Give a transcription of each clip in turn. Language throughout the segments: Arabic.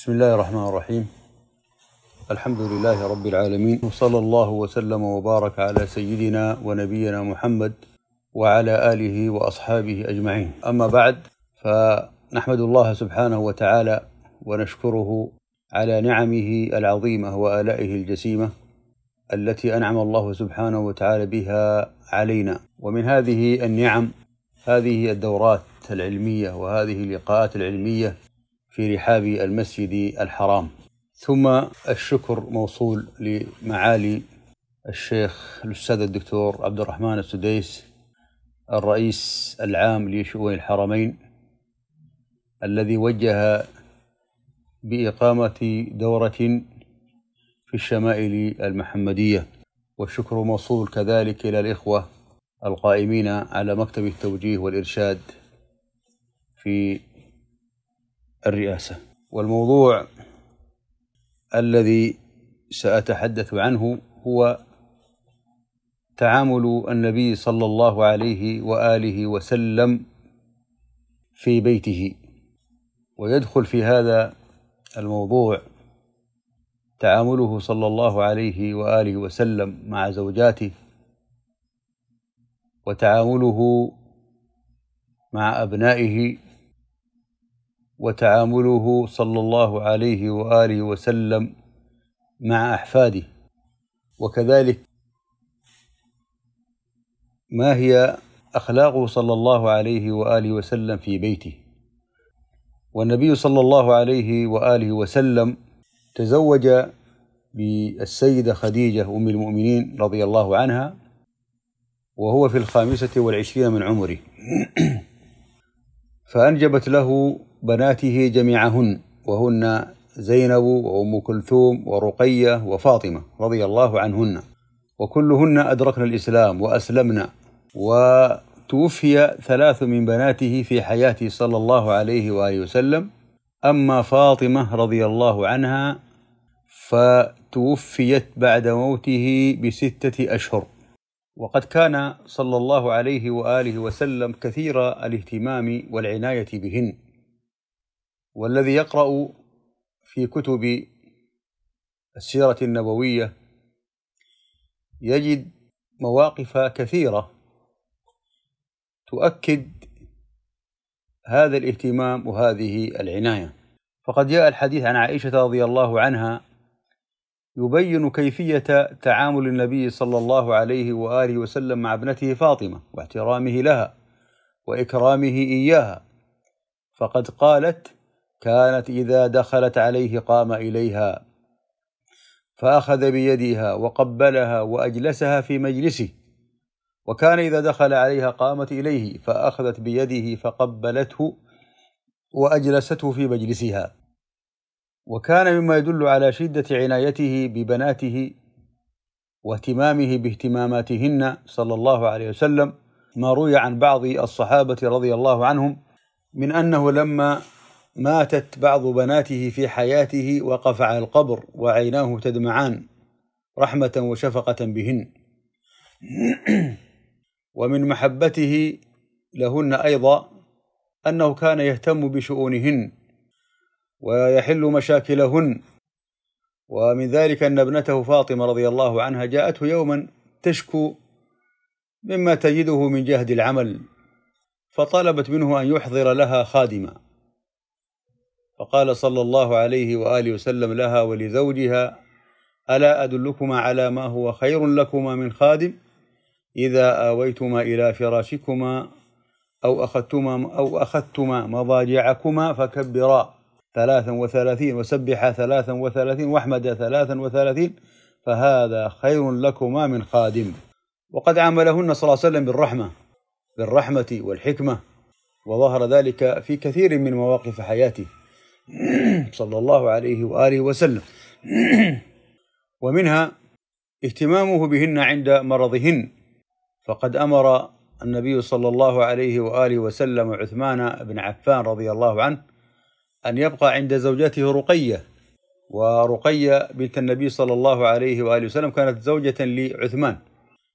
بسم الله الرحمن الرحيم الحمد لله رب العالمين وصلى الله وسلم وبارك على سيدنا ونبينا محمد وعلى آله وأصحابه أجمعين أما بعد فنحمد الله سبحانه وتعالى ونشكره على نعمه العظيمة وآلائه الجسيمة التي أنعم الله سبحانه وتعالى بها علينا ومن هذه النعم هذه الدورات العلمية وهذه اللقاءات العلمية في رحاب المسجد الحرام ثم الشكر موصول لمعالي الشيخ الأستاذ الدكتور عبد الرحمن السديس الرئيس العام لشؤون الحرمين الذي وجه بإقامة دورة في الشمائل المحمدية والشكر موصول كذلك إلى الإخوة القائمين على مكتب التوجيه والإرشاد في الرئاسة والموضوع الذي سأتحدث عنه هو تعامل النبي صلى الله عليه وآله وسلم في بيته ويدخل في هذا الموضوع تعامله صلى الله عليه واله وسلم مع زوجاته وتعامله مع ابنائه وتعامله صلى الله عليه واله وسلم مع احفاده وكذلك ما هي اخلاقه صلى الله عليه واله وسلم في بيته والنبي صلى الله عليه واله وسلم تزوج بالسيده خديجه ام المؤمنين رضي الله عنها وهو في الخامسه والعشرين من عمره فانجبت له بناته جميعهن وهن زينب وأم كلثوم ورقية وفاطمة رضي الله عنهن وكلهن أدركن الإسلام وأسلمن وتوفي ثلاث من بناته في حياته صلى الله عليه وآله وسلم أما فاطمة رضي الله عنها فتوفيت بعد موته بستة أشهر وقد كان صلى الله عليه وآله وسلم كثير الاهتمام والعناية بهن والذي يقرأ في كتب السيرة النبوية يجد مواقف كثيرة تؤكد هذا الاهتمام وهذه العناية فقد جاء الحديث عن عائشة رضي الله عنها يبين كيفية تعامل النبي صلى الله عليه وآله وسلم مع ابنته فاطمة واحترامه لها وإكرامه إياها فقد قالت كانت اذا دخلت عليه قام اليها فاخذ بيدها وقبلها واجلسها في مجلسه وكان اذا دخل عليها قامت اليه فاخذت بيده فقبلته واجلسته في مجلسها وكان مما يدل على شده عنايته ببناته واهتمامه باهتماماتهن صلى الله عليه وسلم ما روي عن بعض الصحابه رضي الله عنهم من انه لما ماتت بعض بناته في حياته وقف على القبر وعيناه تدمعان رحمة وشفقة بهن ومن محبته لهن أيضا أنه كان يهتم بشؤونهن ويحل مشاكلهن ومن ذلك أن ابنته فاطمة رضي الله عنها جاءته يوما تشكو مما تجده من جهد العمل فطلبت منه أن يحضر لها خادمة فقال صلى الله عليه واله وسلم لها ولزوجها الا ادلكما على ما هو خير لكما من خادم اذا اويتما الى فراشكما او اخذتما او اخذتما مضاجعكما فكبرا ثلاثا وثلاثين وسبحا ثلاثا وثلاثين واحمدا ثلاثا وثلاثين فهذا خير لكما من خادم وقد عاملهن صلى الله عليه وسلم بالرحمه بالرحمه والحكمه وظهر ذلك في كثير من مواقف حياته صلى الله عليه واله وسلم ومنها اهتمامه بهن عند مرضهن فقد امر النبي صلى الله عليه واله وسلم عثمان بن عفان رضي الله عنه ان يبقى عند زوجته رقيه ورقيه بنت النبي صلى الله عليه واله وسلم كانت زوجه لعثمان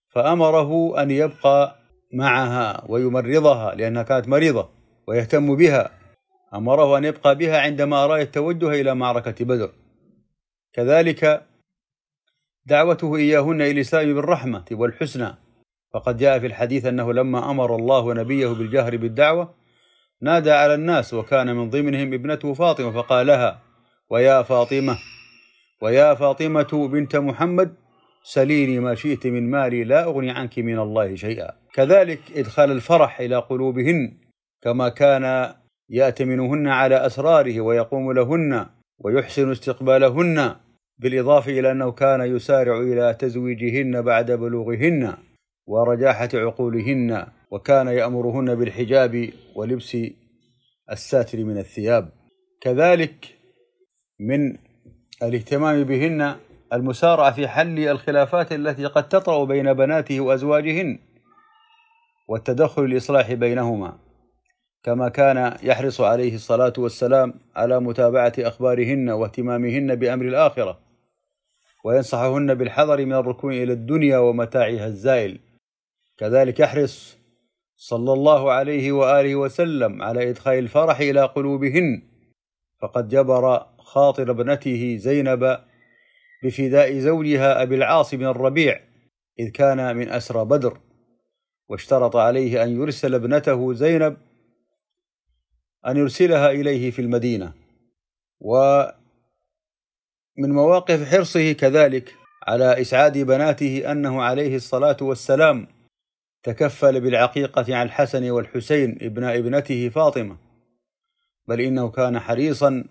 فامره ان يبقى معها ويمرضها لانها كانت مريضه ويهتم بها امره ان يبقى بها عندما اراد التوجه الى معركه بدر كذلك دعوته اياهن الى الاسلام بالرحمه والحسنى فقد جاء في الحديث انه لما امر الله نبيه بالجهر بالدعوه نادى على الناس وكان من ضمنهم ابنته فاطمه فقال لها ويا فاطمه ويا فاطمه بنت محمد سليني ما شئت من مالي لا اغني عنك من الله شيئا كذلك ادخال الفرح الى قلوبهن كما كان يأتمنهن على أسراره ويقوم لهن ويحسن استقبالهن بالإضافة إلى أنه كان يسارع إلى تزويجهن بعد بلوغهن ورجاحة عقولهن وكان يأمرهن بالحجاب ولبس الساتر من الثياب كذلك من الاهتمام بهن المسارعة في حل الخلافات التي قد تطرأ بين بناته وأزواجهن والتدخل لإصلاح بينهما كما كان يحرص عليه الصلاه والسلام على متابعه اخبارهن واهتمامهن بامر الاخره وينصحهن بالحذر من الركون الى الدنيا ومتاعها الزائل كذلك يحرص صلى الله عليه واله وسلم على ادخال الفرح الى قلوبهن فقد جبر خاطر ابنته زينب بفداء زوجها ابي العاص بن الربيع اذ كان من اسرى بدر واشترط عليه ان يرسل ابنته زينب أن يرسلها إليه في المدينة ومن مواقف حرصه كذلك على إسعاد بناته أنه عليه الصلاة والسلام تكفل بالعقيقة عن الحسن والحسين ابن ابنته فاطمة بل إنه كان حريصا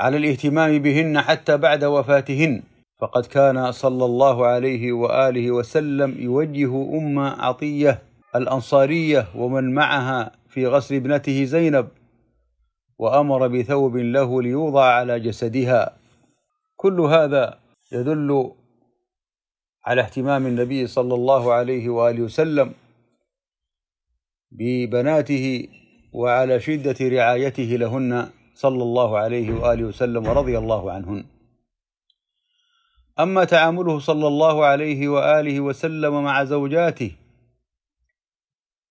على الاهتمام بهن حتى بعد وفاتهن فقد كان صلى الله عليه واله وسلم يوجه ام عطيه الانصاريه ومن معها في غسل ابنته زينب وامر بثوب له ليوضع على جسدها كل هذا يدل على اهتمام النبي صلى الله عليه واله وسلم ببناته وعلى شده رعايته لهن صلى الله عليه واله وسلم ورضي الله عنهن اما تعامله صلى الله عليه واله وسلم مع زوجاته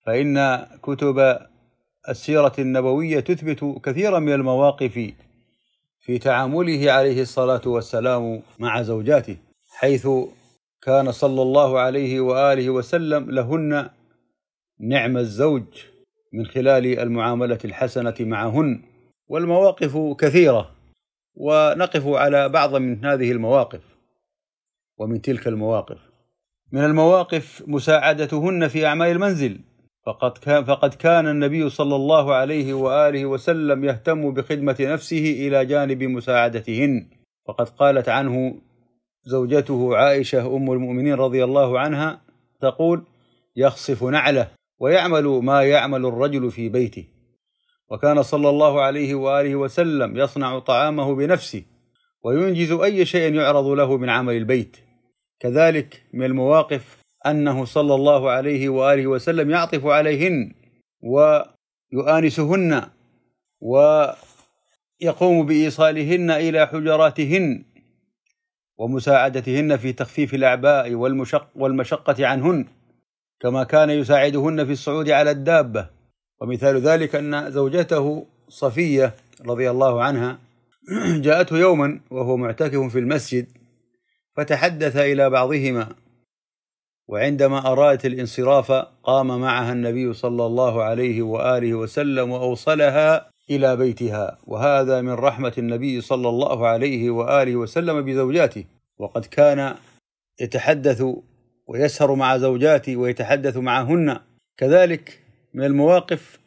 فإن كتب السيرة النبوية تثبت كثيرا من المواقف في تعامله عليه الصلاة والسلام مع زوجاته حيث كان صلى الله عليه وآله وسلم لهن نعم الزوج من خلال المعاملة الحسنة معهن والمواقف كثيرة ونقف على بعض من هذه المواقف ومن تلك المواقف من المواقف مساعدتهن في أعمال المنزل فقد كان فقد كان النبي صلى الله عليه واله وسلم يهتم بخدمه نفسه الى جانب مساعدتهن وقد قالت عنه زوجته عائشه ام المؤمنين رضي الله عنها تقول يخصف نعله ويعمل ما يعمل الرجل في بيته وكان صلى الله عليه واله وسلم يصنع طعامه بنفسه وينجز اي شيء يعرض له من عمل البيت كذلك من المواقف انه صلى الله عليه واله وسلم يعطف عليهن ويؤانسهن ويقوم بايصالهن الى حجراتهن ومساعدتهن في تخفيف الاعباء والمشق والمشقه عنهن كما كان يساعدهن في الصعود على الدابه ومثال ذلك ان زوجته صفيه رضي الله عنها جاءته يوما وهو معتكف في المسجد فتحدث الى بعضهما وعندما أرادت الانصراف قام معها النبي صلى الله عليه وآله وسلم وأوصلها إلى بيتها وهذا من رحمة النبي صلى الله عليه وآله وسلم بزوجاته وقد كان يتحدث ويسهر مع زوجاته ويتحدث معهن كذلك من المواقف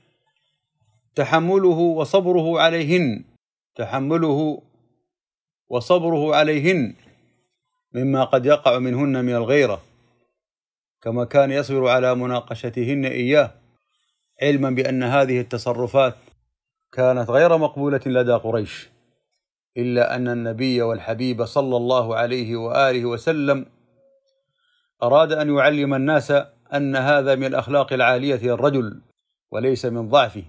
تحمله وصبره عليهن تحمله وصبره عليهن مما قد يقع منهن من الغيره كما كان يصبر على مناقشتهن إياه علما بأن هذه التصرفات كانت غير مقبولة لدى قريش إلا أن النبي والحبيب صلى الله عليه وآله وسلم أراد أن يعلم الناس أن هذا من الأخلاق العالية للرجل وليس من ضعفه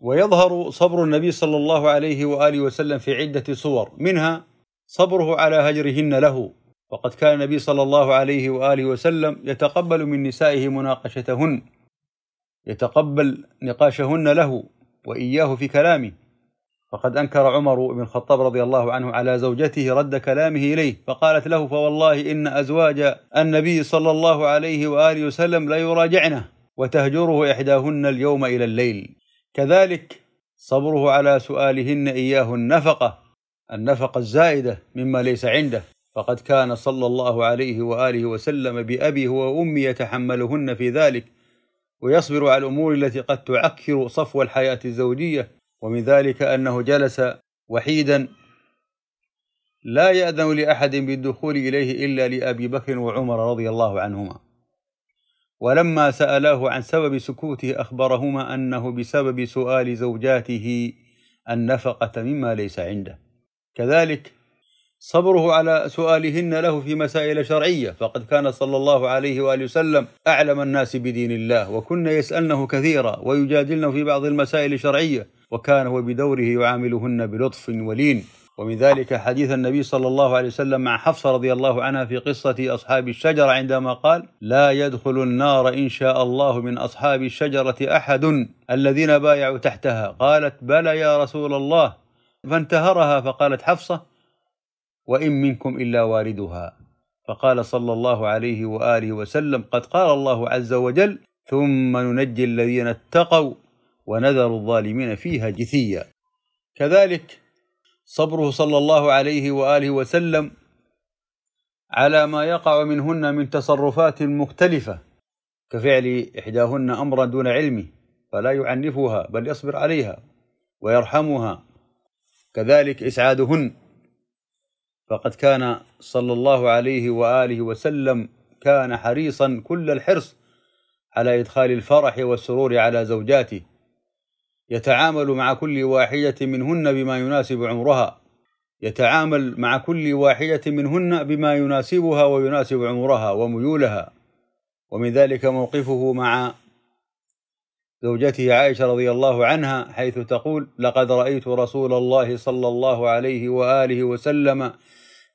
ويظهر صبر النبي صلى الله عليه وآله وسلم في عدة صور منها صبره على هجرهن له وقد كان النبي صلى الله عليه واله وسلم يتقبل من نسائه مناقشتهن يتقبل نقاشهن له واياه في كلامه فقد انكر عمر بن الخطاب رضي الله عنه على زوجته رد كلامه اليه فقالت له فوالله ان ازواج النبي صلى الله عليه واله وسلم ليراجعنه وتهجره احداهن اليوم الى الليل كذلك صبره على سؤالهن اياه النفقه النفقه الزائده مما ليس عنده فقد كان صلى الله عليه واله وسلم بابي وامي يتحملهن في ذلك ويصبر على الامور التي قد تعكر صفو الحياه الزوجيه ومن ذلك انه جلس وحيدا لا ياذن لاحد بالدخول اليه الا لابي بكر وعمر رضي الله عنهما ولما سالاه عن سبب سكوته اخبرهما انه بسبب سؤال زوجاته النفقه مما ليس عنده كذلك صبره على سؤالهن له في مسائل شرعيه فقد كان صلى الله عليه واله وسلم اعلم الناس بدين الله وكن يسالنه كثيرا ويجادلنه في بعض المسائل الشرعيه وكان هو بدوره يعاملهن بلطف ولين ومن ذلك حديث النبي صلى الله عليه وسلم مع حفصه رضي الله عنها في قصه اصحاب الشجره عندما قال: لا يدخل النار ان شاء الله من اصحاب الشجره احد الذين بايعوا تحتها، قالت: بلى يا رسول الله، فانتهرها فقالت حفصه: وان منكم الا واردها فقال صلى الله عليه واله وسلم قد قال الله عز وجل ثم ننجي الذين اتقوا ونذر الظالمين فيها جثيا كذلك صبره صلى الله عليه واله وسلم على ما يقع منهن من تصرفات مختلفه كفعل احداهن امرا دون علمه فلا يعنفها بل يصبر عليها ويرحمها كذلك اسعادهن فقد كان صلى الله عليه واله وسلم كان حريصا كل الحرص على ادخال الفرح والسرور على زوجاته يتعامل مع كل واحده منهن بما يناسب عمرها يتعامل مع كل واحده منهن بما يناسبها ويناسب عمرها وميولها ومن ذلك موقفه مع زوجته عائشه رضي الله عنها حيث تقول لقد رايت رسول الله صلى الله عليه واله وسلم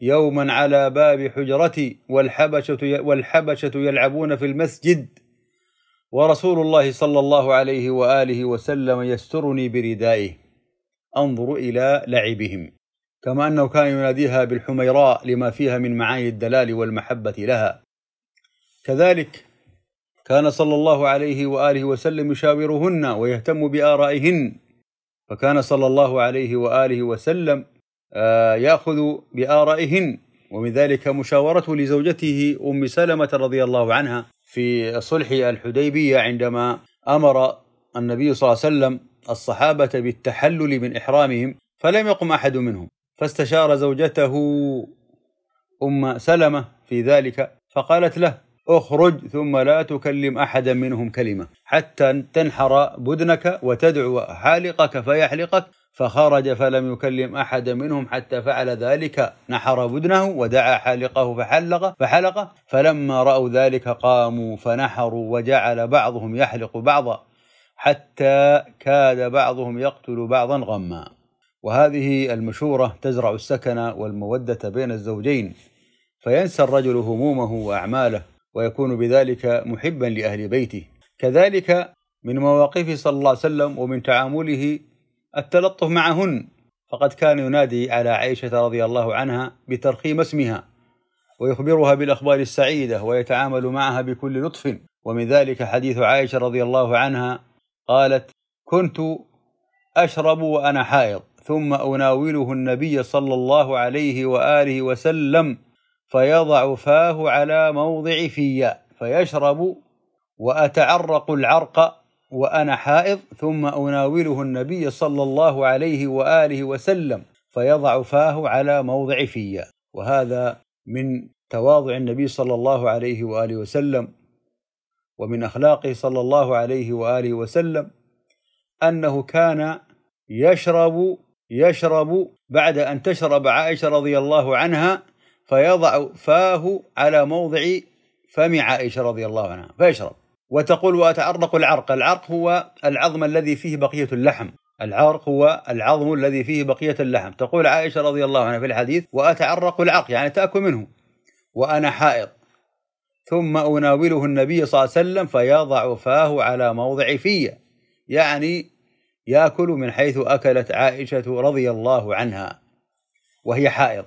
يوما على باب حجرتي والحبشه والحبشه يلعبون في المسجد ورسول الله صلى الله عليه واله وسلم يسترني بردائه انظر الى لعبهم كما انه كان يناديها بالحميراء لما فيها من معاني الدلال والمحبه لها كذلك كان صلى الله عليه واله وسلم يشاورهن ويهتم بارائهن فكان صلى الله عليه واله وسلم آه، ياخذ بارائهن ومن ذلك مشاورته لزوجته ام سلمه رضي الله عنها في صلح الحديبيه عندما امر النبي صلى الله عليه وسلم الصحابه بالتحلل من احرامهم فلم يقم احد منهم فاستشار زوجته ام سلمه في ذلك فقالت له اخرج ثم لا تكلم احدا منهم كلمه حتى تنحر بدنك وتدعو حالقك فيحلقك فخرج فلم يكلم احدا منهم حتى فعل ذلك نحر بدنه ودعا حالقه فحلق فحلقه فلما راوا ذلك قاموا فنحروا وجعل بعضهم يحلق بعضا حتى كاد بعضهم يقتل بعضا غما وهذه المشوره تزرع السكن والموده بين الزوجين فينسى الرجل همومه واعماله ويكون بذلك محبا لأهل بيته كذلك من مواقفه صلى الله عليه وسلم ومن تعامله التلطف معهن فقد كان ينادي على عائشة رضي الله عنها بترخيم اسمها ويخبرها بالأخبار السعيدة ويتعامل معها بكل لطف ومن ذلك حديث عائشة رضي الله عنها قالت كنت أشرب وأنا حائض ثم أناوله النبي صلى الله عليه وآله وسلم فيضع فاه على موضع فيا فيشرب وأتعرق العرق وأنا حائض ثم أناوله النبي صلى الله عليه وآله وسلم فيضع فاه على موضع فيا وهذا من تواضع النبي صلى الله عليه وآله وسلم ومن أخلاقه صلى الله عليه وآله وسلم أنه كان يشرب يشرب بعد أن تشرب عائشة رضي الله عنها فيضع فاه على موضع فم عائشة رضي الله عنها فيشرب وتقول وأتعرق العرق العرق هو العظم الذي فيه بقية اللحم العرق هو العظم الذي فيه بقية اللحم تقول عائشة رضي الله عنها في الحديث وأتعرق العرق يعني تأكل منه وأنا حائض ثم أناوله النبي صلى الله عليه وسلم فيضع فاه على موضع في يعني يأكل من حيث أكلت عائشة رضي الله عنها وهي حائض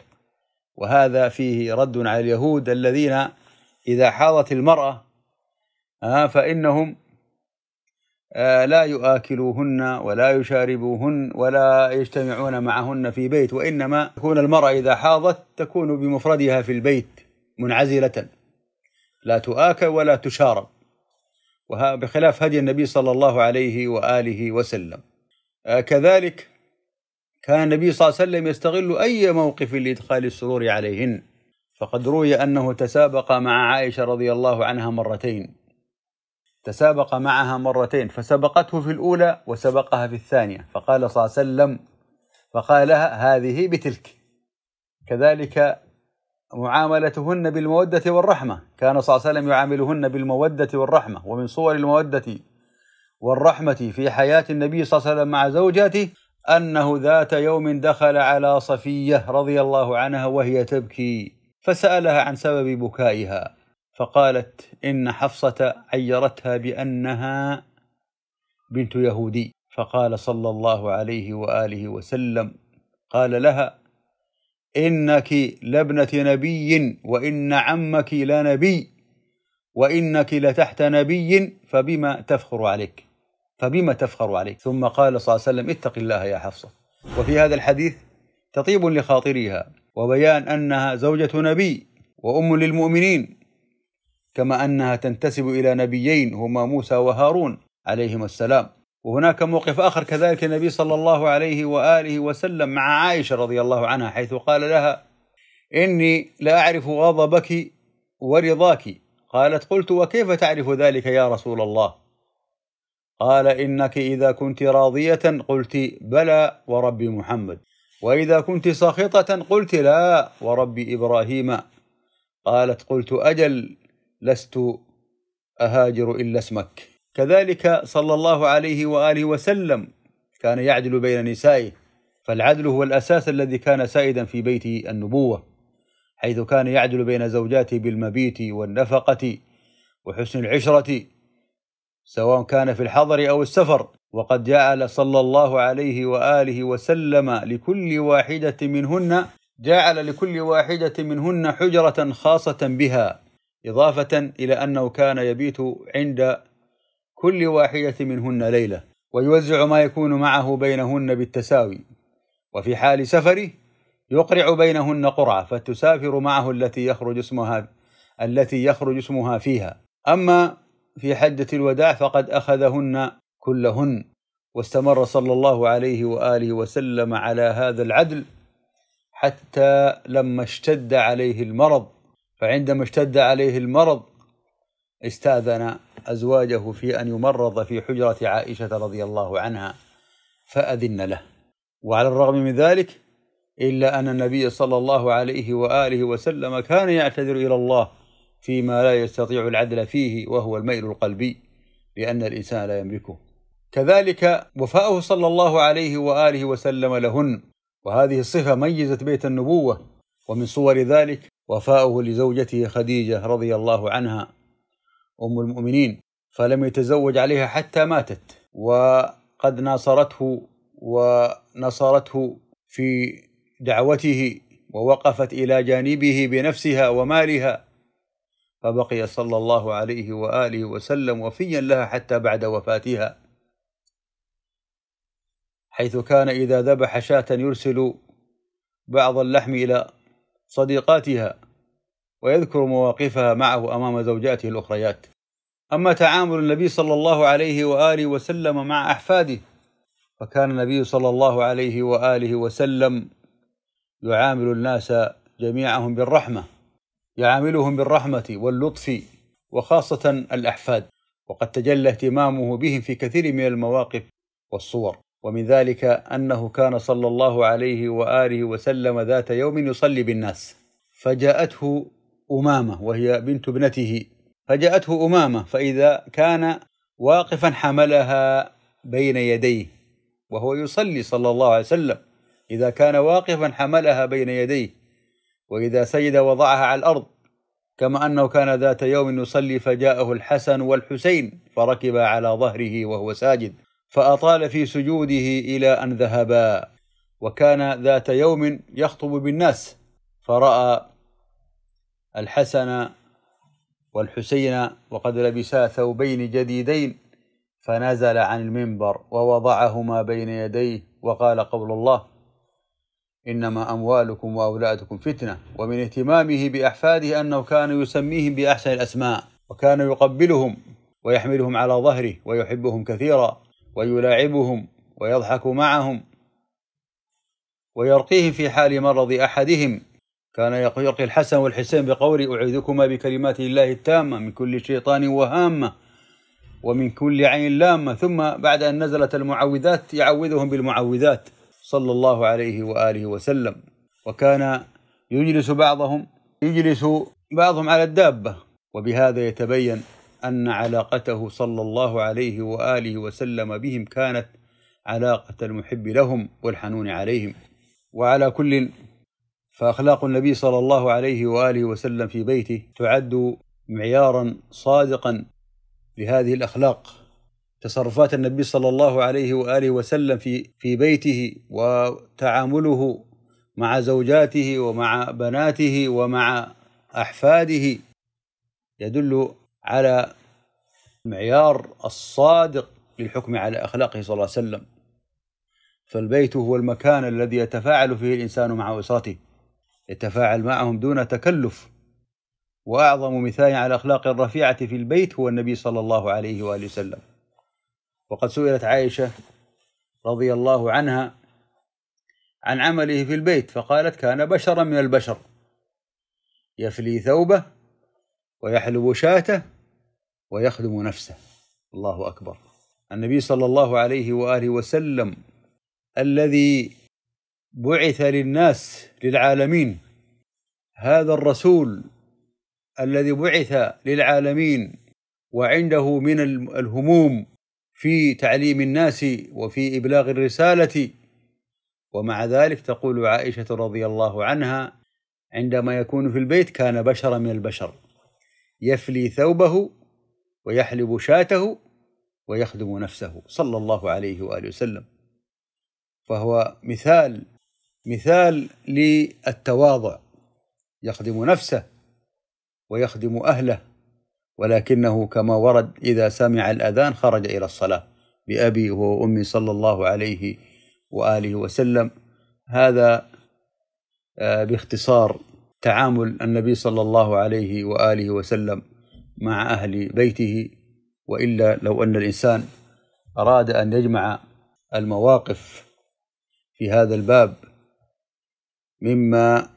وهذا فيه رد على اليهود الذين إذا حاضت المرأة آه، فإنهم آه، لا يؤكلوهن ولا يشاربوهن ولا يجتمعون معهن في بيت وإنما تكون المرأة إذا حاضت تكون بمفردها في البيت منعزلة لا تؤكل ولا تشارب وها بخلاف هدي النبي صلى الله عليه وآله وسلم آه، كذلك كان النبي صلى الله عليه وسلم يستغل أي موقف لإدخال السرور عليهن فقد روي أنه تسابق مع عائشة رضي الله عنها مرتين تسابق معها مرتين فسبقته في الأولى وسبقها في الثانية فقال صلى الله عليه وسلم فقال لها هذه بتلك كذلك معاملتهن بالمودة والرحمة كان صلى الله عليه وسلم يعاملهن بالمودة والرحمة ومن صور المودة والرحمة في حياة النبي صلى الله عليه وسلم مع زوجاته انه ذات يوم دخل على صفيه رضي الله عنها وهي تبكي فسالها عن سبب بكائها فقالت ان حفصه عيرتها بانها بنت يهودي فقال صلى الله عليه واله وسلم قال لها انك لابنه نبي وان عمك لنبي وانك لتحت نبي فبما تفخر عليك فبما تفخر عليه ثم قال صلى الله عليه وسلم اتق الله يا حفصة وفي هذا الحديث تطيب لخاطرها وبيان أنها زوجة نبي وأم للمؤمنين كما أنها تنتسب إلى نبيين هما موسى وهارون عليهما السلام وهناك موقف آخر كذلك النبي صلى الله عليه وآله وسلم مع عائشة رضي الله عنها حيث قال لها إني لا أعرف غضبك ورضاك قالت قلت وكيف تعرف ذلك يا رسول الله قال انك اذا كنت راضيه قلت بلى ورب محمد واذا كنت ساخطه قلت لا ورب ابراهيم قالت قلت اجل لست اهاجر الا اسمك كذلك صلى الله عليه واله وسلم كان يعدل بين نسائه فالعدل هو الاساس الذي كان سائدا في بيت النبوه حيث كان يعدل بين زوجاته بالمبيت والنفقه وحسن العشره سواء كان في الحضر او السفر وقد جعل صلى الله عليه واله وسلم لكل واحده منهن جعل لكل واحده منهن حجره خاصه بها اضافه الى انه كان يبيت عند كل واحده منهن ليله ويوزع ما يكون معه بينهن بالتساوي وفي حال سفره يقرع بينهن قرعه فتسافر معه التي يخرج اسمها التي يخرج اسمها فيها اما في حجة الوداع فقد أخذهن كلهن واستمر صلى الله عليه وآله وسلم على هذا العدل حتى لما اشتد عليه المرض فعندما اشتد عليه المرض استاذن ازواجه في ان يمرض في حجره عائشه رضي الله عنها فاذن له وعلى الرغم من ذلك الا ان النبي صلى الله عليه واله وسلم كان يعتذر الى الله فيما لا يستطيع العدل فيه وهو الميل القلبي لأن الإنسان لا يملكه كذلك وفاءه صلى الله عليه وآله وسلم لهن وهذه الصفة ميزت بيت النبوة ومن صور ذلك وفاءه لزوجته خديجة رضي الله عنها أم المؤمنين فلم يتزوج عليها حتى ماتت وقد ناصرته ونصرته في دعوته ووقفت إلى جانبه بنفسها ومالها فبقي صلى الله عليه واله وسلم وفيا لها حتى بعد وفاتها حيث كان اذا ذبح شاة يرسل بعض اللحم الى صديقاتها ويذكر مواقفها معه امام زوجاته الاخريات اما تعامل النبي صلى الله عليه واله وسلم مع احفاده فكان النبي صلى الله عليه واله وسلم يعامل الناس جميعهم بالرحمه يعاملهم بالرحمة واللطف وخاصة الأحفاد وقد تجلى اهتمامه بهم في كثير من المواقف والصور ومن ذلك أنه كان صلى الله عليه وآله وسلم ذات يوم يصلي بالناس فجاءته أمامة وهي بنت ابنته فجاءته أمامة فإذا كان واقفا حملها بين يديه وهو يصلي صلى الله عليه وسلم إذا كان واقفا حملها بين يديه واذا سجد وضعها على الارض كما انه كان ذات يوم يصلي فجاءه الحسن والحسين فركبا على ظهره وهو ساجد فاطال في سجوده الى ان ذهبا وكان ذات يوم يخطب بالناس فراى الحسن والحسين وقد لبسا ثوبين جديدين فنزل عن المنبر ووضعهما بين يديه وقال قول الله إنما أموالكم وأولادكم فتنة ومن اهتمامه بأحفاده أنه كان يسميهم بأحسن الأسماء وكان يقبلهم ويحملهم على ظهره ويحبهم كثيرا ويلاعبهم ويضحك معهم ويرقيهم في حال مرض أحدهم كان يرقي الحسن والحسين بقول أعيذكما بكلمات الله التامة من كل شيطان وهامة ومن كل عين لامة ثم بعد أن نزلت المعوذات يعوذهم بالمعوذات صلى الله عليه واله وسلم وكان يجلس بعضهم يجلس بعضهم على الدابه وبهذا يتبين ان علاقته صلى الله عليه واله وسلم بهم كانت علاقه المحب لهم والحنون عليهم وعلى كل فاخلاق النبي صلى الله عليه واله وسلم في بيته تعد معيارا صادقا لهذه الاخلاق تصرفات النبي صلى الله عليه واله وسلم في في بيته وتعامله مع زوجاته ومع بناته ومع احفاده يدل على المعيار الصادق للحكم على اخلاقه صلى الله عليه وسلم فالبيت هو المكان الذي يتفاعل فيه الانسان مع اسرته يتفاعل معهم دون تكلف واعظم مثال على الاخلاق الرفيعه في البيت هو النبي صلى الله عليه واله وسلم وقد سئلت عائشة رضي الله عنها عن عمله في البيت فقالت كان بشرا من البشر يفلي ثوبه ويحلب شاته ويخدم نفسه الله أكبر النبي صلى الله عليه وآله وسلم الذي بعث للناس للعالمين هذا الرسول الذي بعث للعالمين وعنده من الهموم في تعليم الناس وفي ابلاغ الرساله ومع ذلك تقول عائشه رضي الله عنها عندما يكون في البيت كان بشرا من البشر يفلي ثوبه ويحلب شاته ويخدم نفسه صلى الله عليه واله وسلم فهو مثال مثال للتواضع يخدم نفسه ويخدم اهله ولكنه كما ورد إذا سمع الأذان خرج إلى الصلاة بأبي وأمي صلى الله عليه وآله وسلم هذا آه، باختصار تعامل النبي صلى الله عليه وآله وسلم مع أهل بيته وإلا لو أن الإنسان أراد أن يجمع المواقف في هذا الباب مما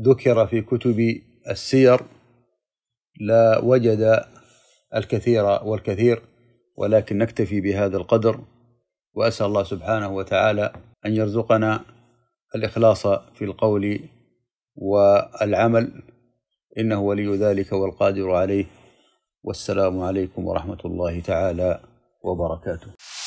ذكر في كتب السير لا وجد الكثير والكثير ولكن نكتفي بهذا القدر واسال الله سبحانه وتعالى ان يرزقنا الاخلاص في القول والعمل انه ولي ذلك والقادر عليه والسلام عليكم ورحمه الله تعالى وبركاته